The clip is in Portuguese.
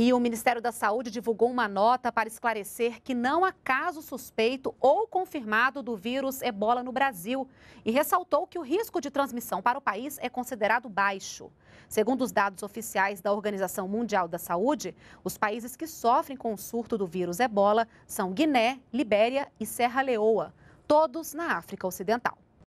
E o Ministério da Saúde divulgou uma nota para esclarecer que não há caso suspeito ou confirmado do vírus ebola no Brasil e ressaltou que o risco de transmissão para o país é considerado baixo. Segundo os dados oficiais da Organização Mundial da Saúde, os países que sofrem com o surto do vírus ebola são Guiné, Libéria e Serra Leoa, todos na África Ocidental.